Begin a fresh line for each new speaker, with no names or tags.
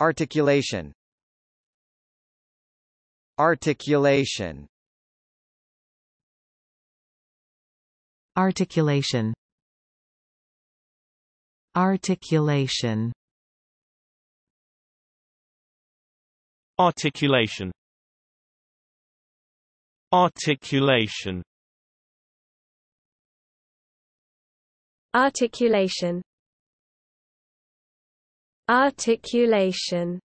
Articulation Articulation Articulation Articulation Articulation Articulation Articulation Articulation